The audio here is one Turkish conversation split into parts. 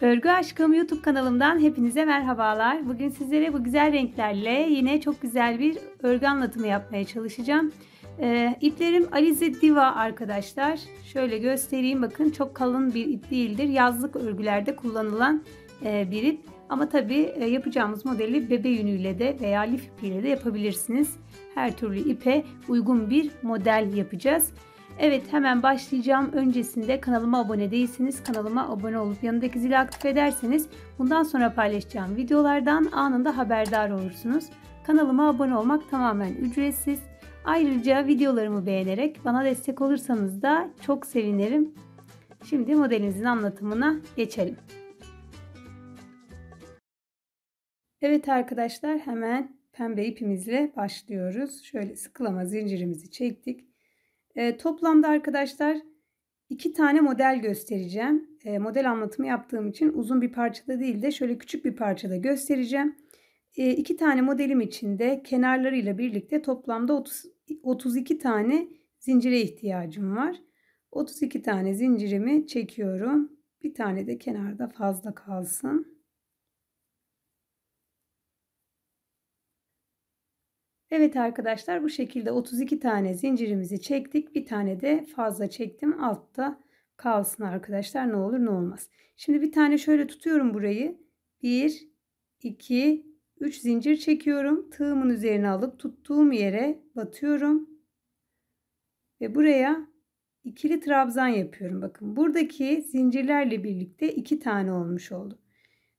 Örgü Aşkım YouTube kanalımdan hepinize merhabalar. Bugün sizlere bu güzel renklerle yine çok güzel bir örgü anlatımı yapmaya çalışacağım. Ee, iplerim Alize Diva arkadaşlar. Şöyle göstereyim bakın çok kalın bir ip değildir. Yazlık örgülerde kullanılan e, bir ip. Ama tabi e, yapacağımız modeli bebe yünüyle de veya lif ipiyle de yapabilirsiniz. Her türlü ipe uygun bir model yapacağız. Evet hemen başlayacağım. Öncesinde kanalıma abone değilseniz kanalıma abone olup yanındaki zili aktif ederseniz bundan sonra paylaşacağım videolardan anında haberdar olursunuz. Kanalıma abone olmak tamamen ücretsiz. Ayrıca videolarımı beğenerek bana destek olursanız da çok sevinirim. Şimdi modelinizin anlatımına geçelim. Evet arkadaşlar hemen pembe ipimizle başlıyoruz. Şöyle sıkılama zincirimizi çektik. E, toplamda arkadaşlar iki tane model göstereceğim. E, model anlatımı yaptığım için uzun bir parçada değil de şöyle küçük bir parçada göstereceğim. E, iki tane modelim içinde kenarlarıyla birlikte toplamda 30, 32 tane zincire ihtiyacım var. 32 tane zincirimi çekiyorum. Bir tane de kenarda fazla kalsın. Evet arkadaşlar bu şekilde 32 tane zincirimizi çektik. Bir tane de fazla çektim. Altta kalsın arkadaşlar ne olur ne olmaz. Şimdi bir tane şöyle tutuyorum burayı. 1, 2, 3 zincir çekiyorum. Tığımın üzerine alıp tuttuğum yere batıyorum. Ve buraya ikili trabzan yapıyorum. Bakın buradaki zincirlerle birlikte iki tane olmuş oldu.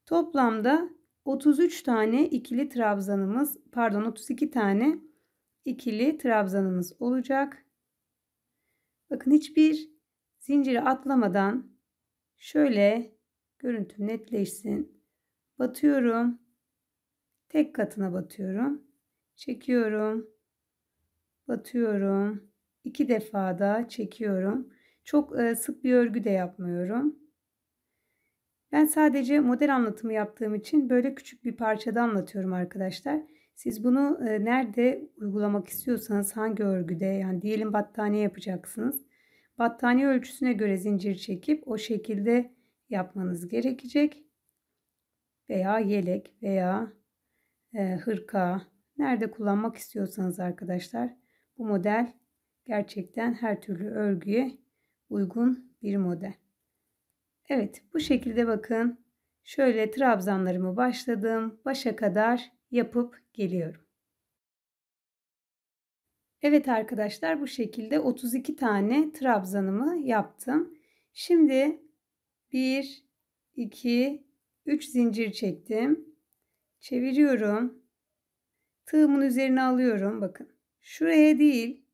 Toplamda 33 tane ikili trabzanımız, pardon 32 tane ikili trabzanımız olacak. Bakın hiçbir zinciri atlamadan şöyle görüntü netleşsin. Batıyorum. Tek katına batıyorum. Çekiyorum. Batıyorum. iki defa da çekiyorum. Çok e, sık bir örgü de yapmıyorum. Ben sadece model anlatımı yaptığım için böyle küçük bir parçada anlatıyorum arkadaşlar. Siz bunu e, nerede uygulamak istiyorsanız hangi örgüde yani diyelim battaniye yapacaksınız. Battaniye ölçüsüne göre zincir çekip o şekilde yapmanız gerekecek. Veya yelek veya e, hırka nerede kullanmak istiyorsanız arkadaşlar bu model gerçekten her türlü örgüye uygun bir model. Evet bu şekilde bakın. Şöyle trabzanlarımı başladım. Başa kadar yapıp geliyorum. Evet arkadaşlar bu şekilde 32 tane trabzanımı yaptım. Şimdi 1, 2, 3 zincir çektim. Çeviriyorum. Tığımın üzerine alıyorum. Bakın şuraya değil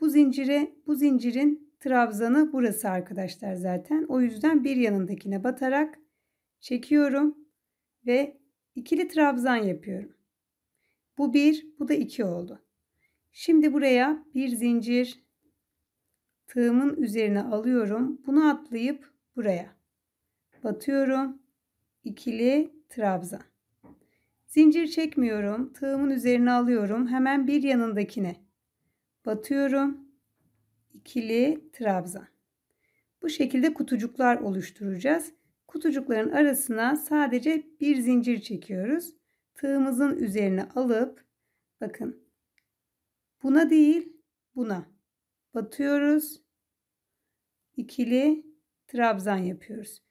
bu zincire bu zincirin trabzanı burası arkadaşlar zaten. O yüzden bir yanındakine batarak çekiyorum ve ikili trabzan yapıyorum. Bu bir, bu da iki oldu. Şimdi buraya bir zincir tığımın üzerine alıyorum. Bunu atlayıp buraya batıyorum. İkili trabzan. Zincir çekmiyorum. Tığımın üzerine alıyorum. Hemen bir yanındakine batıyorum ikili trabzan. Bu şekilde kutucuklar oluşturacağız. Kutucukların arasına sadece bir zincir çekiyoruz. Tığımızın üzerine alıp bakın buna değil buna batıyoruz. İkili trabzan yapıyoruz.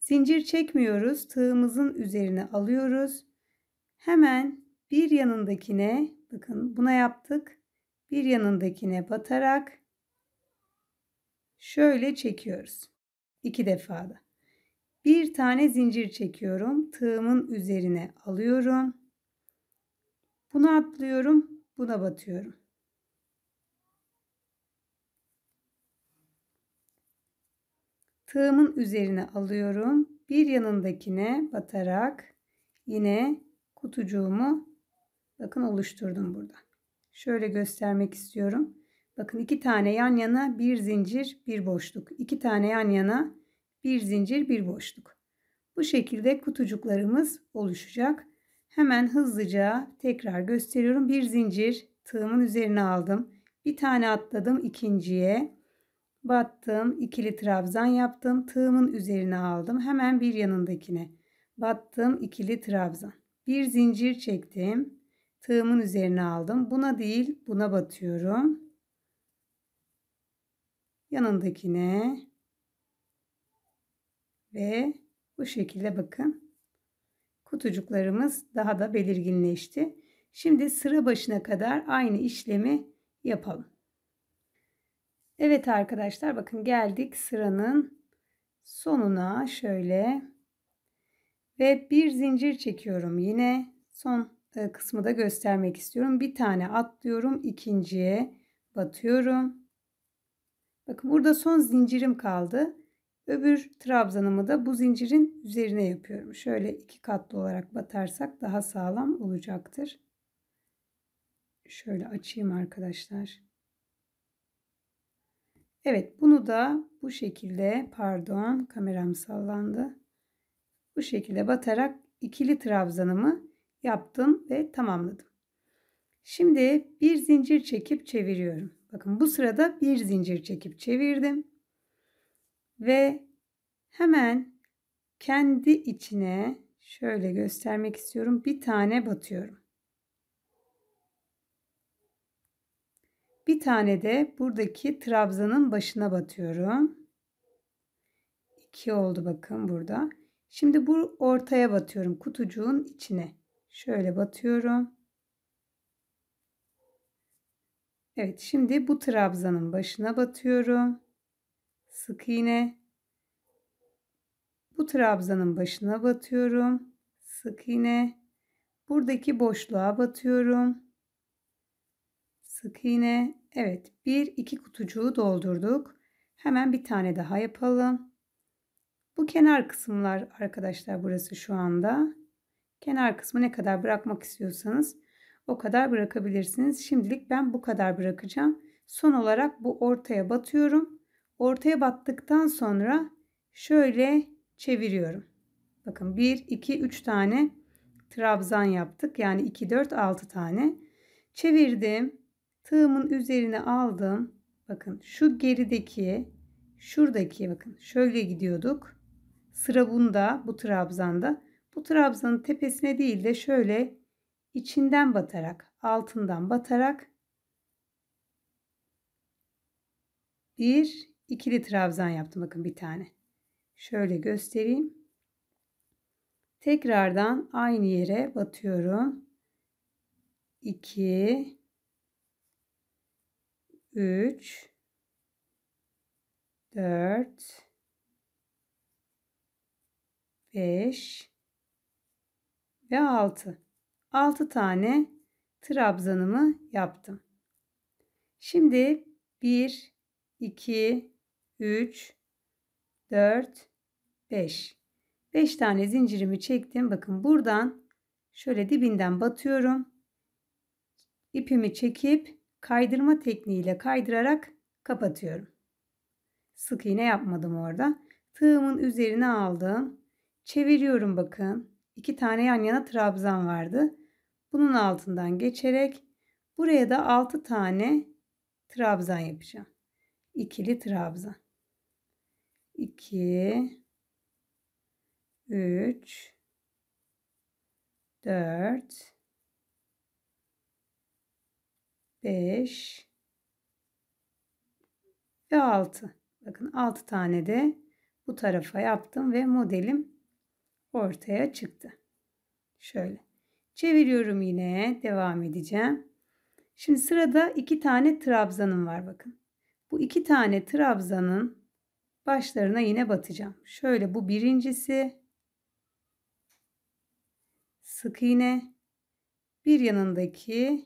Zincir çekmiyoruz. Tığımızın üzerine alıyoruz. Hemen bir yanındakine bakın buna yaptık. Bir yanındakine batarak Şöyle çekiyoruz. iki defa da. Bir tane zincir çekiyorum. Tığımın üzerine alıyorum. Bunu atlıyorum. Buna batıyorum. Tığımın üzerine alıyorum. Bir yanındakine batarak yine kutucuğumu bakın oluşturdum burada. Şöyle göstermek istiyorum. Bakın iki tane yan yana bir zincir bir boşluk. iki tane yan yana bir zincir bir boşluk. Bu şekilde kutucuklarımız oluşacak. Hemen hızlıca tekrar gösteriyorum. Bir zincir tığımın üzerine aldım. Bir tane atladım ikinciye. Battım. ikili trabzan yaptım. Tığımın üzerine aldım. Hemen bir yanındakine. Battım. ikili trabzan. Bir zincir çektim. Tığımın üzerine aldım. Buna değil buna batıyorum yanındakine ve bu şekilde bakın kutucuklarımız daha da belirginleşti. Şimdi sıra başına kadar aynı işlemi yapalım. Evet arkadaşlar bakın geldik sıranın sonuna şöyle ve bir zincir çekiyorum yine son e, kısmı da göstermek istiyorum. Bir tane atlıyorum ikinciye batıyorum Bakın burada son zincirim kaldı. Öbür trabzanımı da bu zincirin üzerine yapıyorum. Şöyle iki katlı olarak batarsak daha sağlam olacaktır. Şöyle açayım arkadaşlar. Evet bunu da bu şekilde pardon kameram sallandı. Bu şekilde batarak ikili trabzanımı yaptım ve tamamladım. Şimdi bir zincir çekip çeviriyorum. Bakın bu sırada bir zincir çekip çevirdim. Ve hemen kendi içine şöyle göstermek istiyorum. Bir tane batıyorum. Bir tane de buradaki trabzanın başına batıyorum. İki oldu bakın burada. Şimdi bu ortaya batıyorum kutucuğun içine. Şöyle batıyorum. Evet şimdi bu trabzanın başına batıyorum. Sık iğne. Bu trabzanın başına batıyorum. Sık iğne. Buradaki boşluğa batıyorum. Sık iğne. Evet bir iki kutucuğu doldurduk. Hemen bir tane daha yapalım. Bu kenar kısımlar arkadaşlar burası şu anda. Kenar kısmı ne kadar bırakmak istiyorsanız o kadar bırakabilirsiniz. Şimdilik ben bu kadar bırakacağım. Son olarak bu ortaya batıyorum. Ortaya battıktan sonra şöyle çeviriyorum. Bakın 1, 2, 3 tane trabzan yaptık. Yani 2, 4, 6 tane. Çevirdim. Tığımın üzerine aldım. Bakın şu gerideki, şuradaki bakın şöyle gidiyorduk. Sıra bunda, bu trabzanda. Bu trabzanın tepesine değil de şöyle içinden batarak, altından batarak bir ikili trabzan yaptım. Bakın bir tane. Şöyle göstereyim. Tekrardan aynı yere batıyorum. 2 3 4 5 ve 6. 6 tane trabzanımı yaptım. Şimdi 1, 2, 3, 4, 5. 5 tane zincirimi çektim. Bakın buradan şöyle dibinden batıyorum. İpimi çekip kaydırma tekniğiyle kaydırarak kapatıyorum. Sık iğne yapmadım orada. Tığımın üzerine aldım. Çeviriyorum bakın. İki tane yan yana trabzan vardı. Bunun altından geçerek buraya da 6 tane trabzan yapacağım. İkili trabzan. 2 3 4 5 ve 6. Bakın 6 tane de bu tarafa yaptım ve modelim ortaya çıktı. Şöyle. Çeviriyorum yine. Devam edeceğim. Şimdi sırada iki tane trabzanım var bakın. Bu iki tane trabzanın başlarına yine batacağım. Şöyle bu birincisi sık iğne bir yanındaki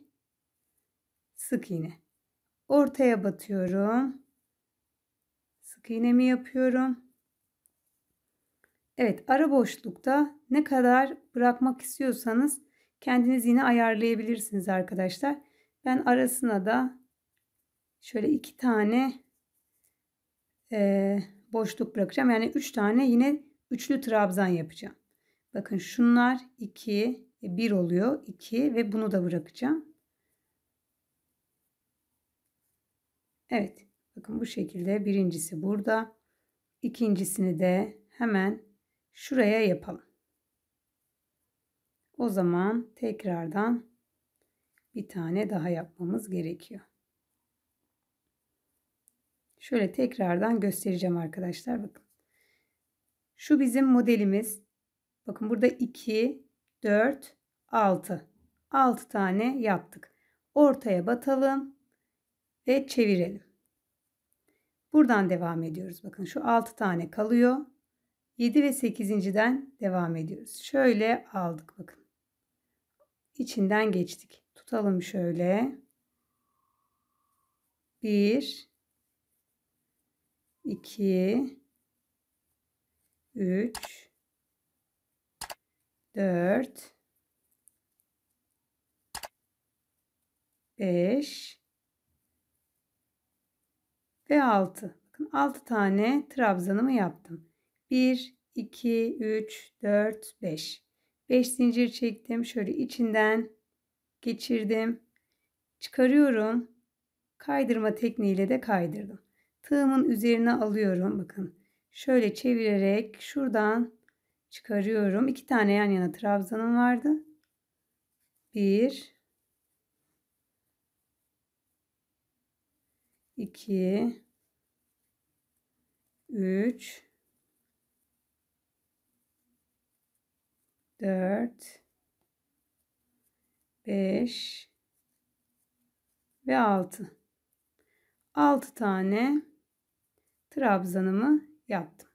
sık iğne. Ortaya batıyorum. Sık iğnemi yapıyorum. Evet ara boşlukta ne kadar bırakmak istiyorsanız Kendiniz yine ayarlayabilirsiniz arkadaşlar. Ben arasına da şöyle iki tane e, boşluk bırakacağım. Yani üç tane yine üçlü trabzan yapacağım. Bakın şunlar iki e, bir oluyor iki ve bunu da bırakacağım. Evet bakın bu şekilde birincisi burada. ikincisini de hemen şuraya yapalım. O zaman tekrardan bir tane daha yapmamız gerekiyor. Şöyle tekrardan göstereceğim arkadaşlar. Bakın. Şu bizim modelimiz. Bakın burada 2, 4, 6. 6 tane yaptık. Ortaya batalım ve çevirelim. Buradan devam ediyoruz. Bakın şu 6 tane kalıyor. 7 ve 8.den devam ediyoruz. Şöyle aldık bakın içinden geçtik. Tutalım şöyle. 1 2 3 4 5 ve 6. Bakın 6 tane trabzanımı yaptım. 1 2 3 4 5 5 zincir çektim. Şöyle içinden geçirdim. Çıkarıyorum. Kaydırma tekniğiyle de kaydırdım. Tığımın üzerine alıyorum. Bakın şöyle çevirerek şuradan çıkarıyorum. İki tane yan yana trabzanım vardı. Bir, iki, üç, 4 5 ve 6 6 tane trabzanımı yaptım.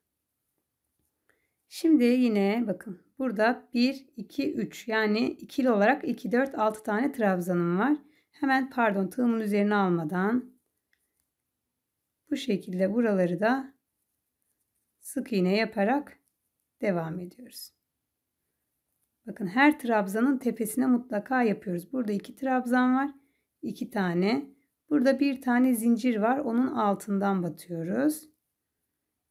Şimdi yine bakın burada 1 2 3 yani ikili olarak 2 4 6 tane trabzanım var. Hemen pardon tığımın üzerine almadan bu şekilde buraları da sık iğne yaparak devam ediyoruz. Bakın her trabzanın tepesine mutlaka yapıyoruz. Burada iki trabzan var. iki tane. Burada bir tane zincir var. Onun altından batıyoruz.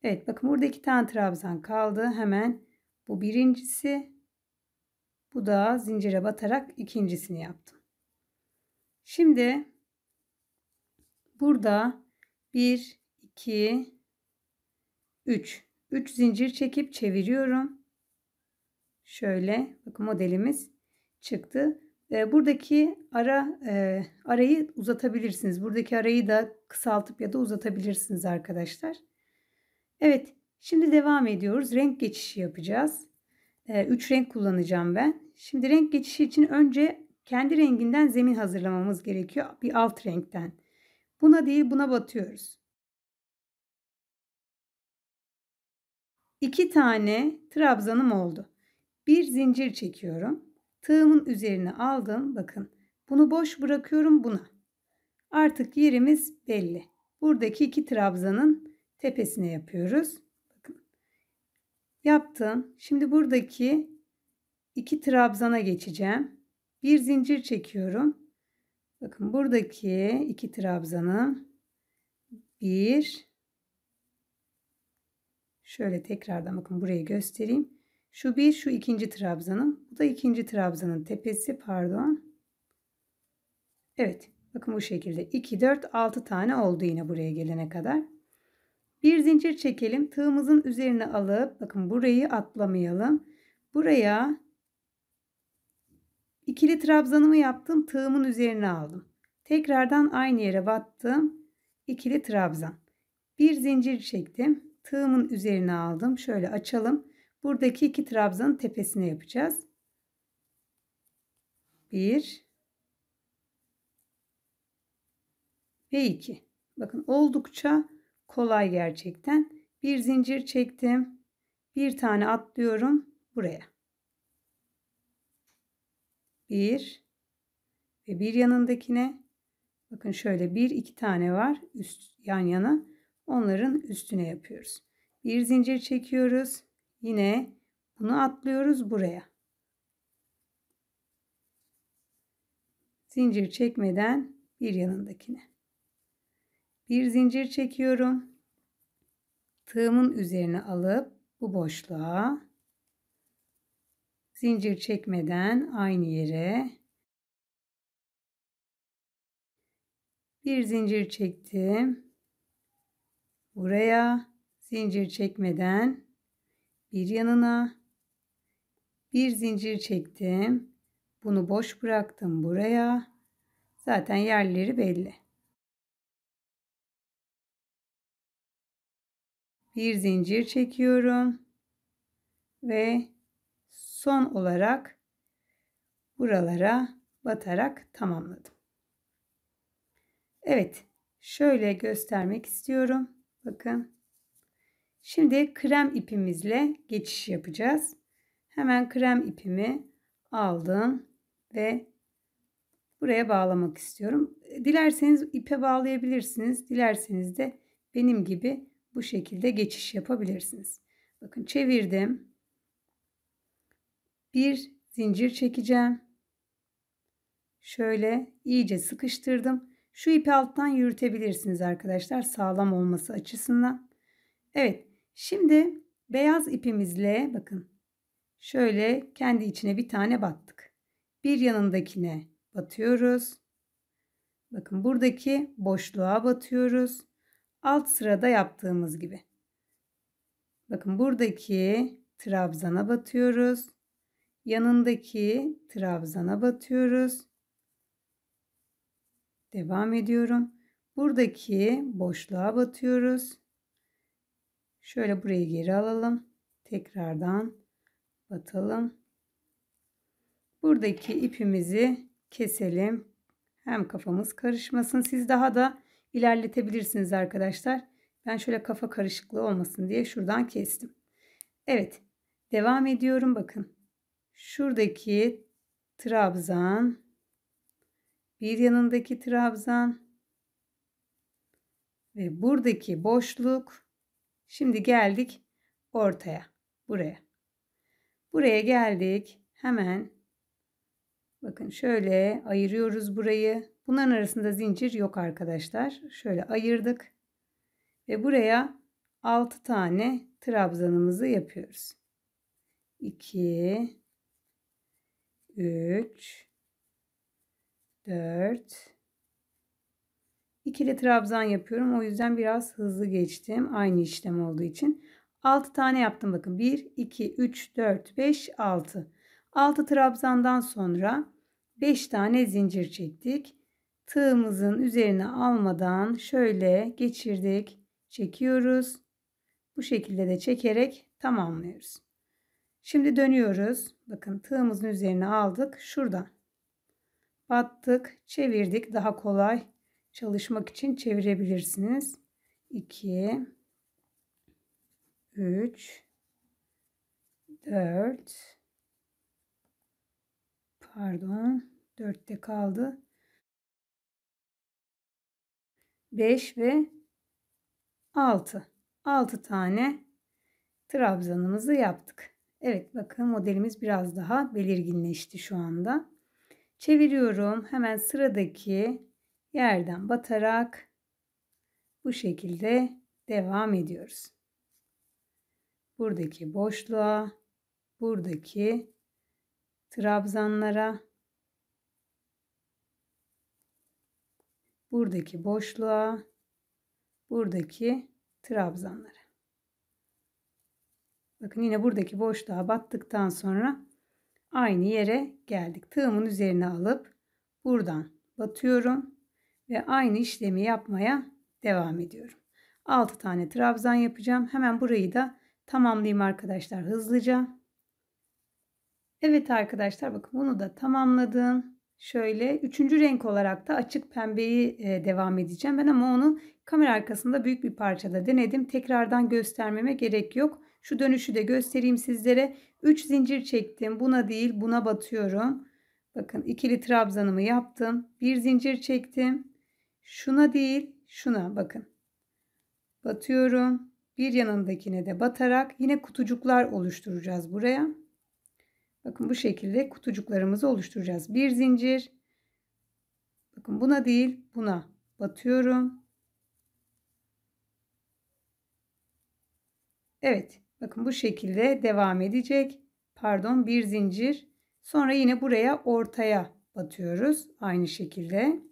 Evet bakın burada iki tane trabzan kaldı. Hemen bu birincisi. Bu da zincire batarak ikincisini yaptım. Şimdi burada 1, 2, 3. 3 zincir çekip çeviriyorum. Şöyle bakın modelimiz çıktı. E, buradaki ara e, arayı uzatabilirsiniz. Buradaki arayı da kısaltıp ya da uzatabilirsiniz arkadaşlar. Evet şimdi devam ediyoruz. Renk geçişi yapacağız. 3 e, ee, renk kullanacağım ben. Şimdi renk geçişi için önce kendi renginden zemin hazırlamamız gerekiyor. Bir alt renkten. Buna değil buna batıyoruz. 2 tane trabzanım oldu bir zincir çekiyorum. Tığımın üzerine aldım. Bakın bunu boş bırakıyorum buna. Artık yerimiz belli. Buradaki iki trabzanın tepesine yapıyoruz. Bakın. Yaptım. Şimdi buradaki iki trabzana geçeceğim. Bir zincir çekiyorum. Bakın buradaki iki trabzanı bir şöyle tekrardan bakın burayı göstereyim. Şu bir şu ikinci trabzanın. Bu da ikinci trabzanın tepesi pardon. Evet bakın bu şekilde 2 4 6 tane oldu yine buraya gelene kadar. Bir zincir çekelim. Tığımızın üzerine alıp bakın burayı atlamayalım. Buraya ikili trabzanımı yaptım. Tığımın üzerine aldım. Tekrardan aynı yere battım. ikili trabzan. Bir zincir çektim. Tığımın üzerine aldım. Şöyle açalım. Buradaki iki trabzanın tepesine yapacağız. 1 ve 2. Bakın oldukça kolay gerçekten. Bir zincir çektim. Bir tane atlıyorum buraya. 1 ve bir yanındakine bakın şöyle bir iki tane var üst yan yana. Onların üstüne yapıyoruz. Bir zincir çekiyoruz. Yine bunu atlıyoruz buraya. Zincir çekmeden bir yanındakine. Bir zincir çekiyorum. Tığımın üzerine alıp bu boşluğa zincir çekmeden aynı yere bir zincir çektim. Buraya zincir çekmeden bir yanına bir zincir çektim. Bunu boş bıraktım buraya. Zaten yerleri belli. Bir zincir çekiyorum. Ve son olarak buralara batarak tamamladım. Evet, şöyle göstermek istiyorum. Bakın Şimdi krem ipimizle geçiş yapacağız. Hemen krem ipimi aldım ve buraya bağlamak istiyorum. Dilerseniz ipe bağlayabilirsiniz. Dilerseniz de benim gibi bu şekilde geçiş yapabilirsiniz. Bakın çevirdim. Bir zincir çekeceğim. Şöyle iyice sıkıştırdım. Şu ipi alttan yürütebilirsiniz arkadaşlar sağlam olması açısından. Evet Şimdi beyaz ipimizle bakın şöyle kendi içine bir tane battık. Bir yanındakine batıyoruz. Bakın buradaki boşluğa batıyoruz. Alt sırada yaptığımız gibi. Bakın buradaki trabzana batıyoruz. Yanındaki trabzana batıyoruz. Devam ediyorum. Buradaki boşluğa batıyoruz. Şöyle burayı geri alalım. Tekrardan batalım. Buradaki ipimizi keselim. Hem kafamız karışmasın. Siz daha da ilerletebilirsiniz arkadaşlar. Ben şöyle kafa karışıklığı olmasın diye şuradan kestim. Evet. Devam ediyorum bakın. Şuradaki trabzan bir yanındaki trabzan ve buradaki boşluk Şimdi geldik ortaya. Buraya. Buraya geldik. Hemen bakın şöyle ayırıyoruz burayı. Bunların arasında zincir yok arkadaşlar. Şöyle ayırdık. Ve buraya 6 tane trabzanımızı yapıyoruz. 2 3 4 İkili trabzan yapıyorum. O yüzden biraz hızlı geçtim. Aynı işlem olduğu için. 6 tane yaptım. Bakın 1, 2, 3, 4, 5, 6. 6 trabzandan sonra 5 tane zincir çektik. Tığımızın üzerine almadan şöyle geçirdik. Çekiyoruz. Bu şekilde de çekerek tamamlıyoruz. Şimdi dönüyoruz. Bakın tığımızın üzerine aldık. Şuradan battık, çevirdik. Daha kolay çalışmak için çevirebilirsiniz. 2 3 4 pardon 4'te kaldı. 5 ve 6. 6 tane trabzanımızı yaptık. Evet bakın modelimiz biraz daha belirginleşti şu anda. Çeviriyorum. Hemen sıradaki yerden batarak bu şekilde devam ediyoruz. Buradaki boşluğa, buradaki trabzanlara, buradaki boşluğa, buradaki trabzanlara. Bakın yine buradaki boşluğa battıktan sonra aynı yere geldik. Tığımın üzerine alıp buradan batıyorum ve aynı işlemi yapmaya devam ediyorum. 6 tane trabzan yapacağım. Hemen burayı da tamamlayayım arkadaşlar hızlıca. Evet arkadaşlar bakın bunu da tamamladım. Şöyle üçüncü renk olarak da açık pembeyi e, devam edeceğim ben ama onu kamera arkasında büyük bir parçada denedim. Tekrardan göstermeme gerek yok. Şu dönüşü de göstereyim sizlere. 3 zincir çektim. Buna değil buna batıyorum. Bakın ikili trabzanımı yaptım. Bir zincir çektim. Şuna değil şuna bakın. Batıyorum. Bir yanındakine de batarak yine kutucuklar oluşturacağız buraya. Bakın bu şekilde kutucuklarımızı oluşturacağız. Bir zincir. Bakın buna değil buna batıyorum. Evet bakın bu şekilde devam edecek. Pardon bir zincir. Sonra yine buraya ortaya batıyoruz. Aynı şekilde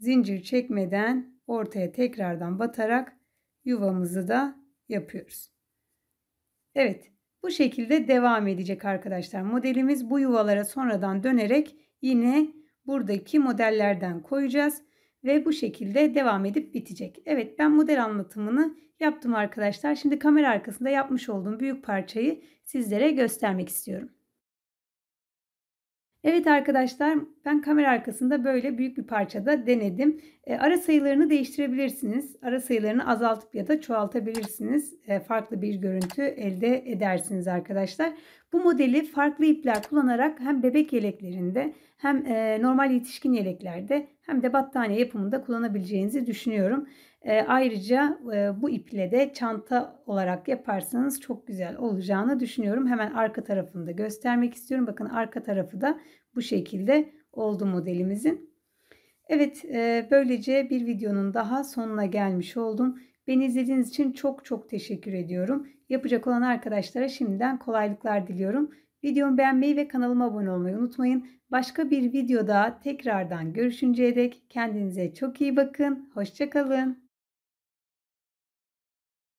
zincir çekmeden ortaya tekrardan batarak yuvamızı da yapıyoruz. Evet bu şekilde devam edecek arkadaşlar. Modelimiz bu yuvalara sonradan dönerek yine buradaki modellerden koyacağız. Ve bu şekilde devam edip bitecek. Evet ben model anlatımını yaptım arkadaşlar. Şimdi kamera arkasında yapmış olduğum büyük parçayı sizlere göstermek istiyorum. Evet arkadaşlar ben kamera arkasında böyle büyük bir parçada denedim. E, ara sayılarını değiştirebilirsiniz. Ara sayılarını azaltıp ya da çoğaltabilirsiniz. E, farklı bir görüntü elde edersiniz arkadaşlar. Bu modeli farklı ipler kullanarak hem bebek yeleklerinde hem e, normal yetişkin yeleklerde hem de battaniye yapımında kullanabileceğinizi düşünüyorum. E, ayrıca e, bu iple de çanta olarak yaparsanız çok güzel olacağını düşünüyorum. Hemen arka tarafını da göstermek istiyorum. Bakın arka tarafı da bu şekilde oldu modelimizin. Evet e, böylece bir videonun daha sonuna gelmiş oldum. Beni izlediğiniz için çok çok teşekkür ediyorum. Yapacak olan arkadaşlara şimdiden kolaylıklar diliyorum. Videomu beğenmeyi ve kanalıma abone olmayı unutmayın. Başka bir videoda tekrardan görüşünceye dek kendinize çok iyi bakın. Hoşçakalın.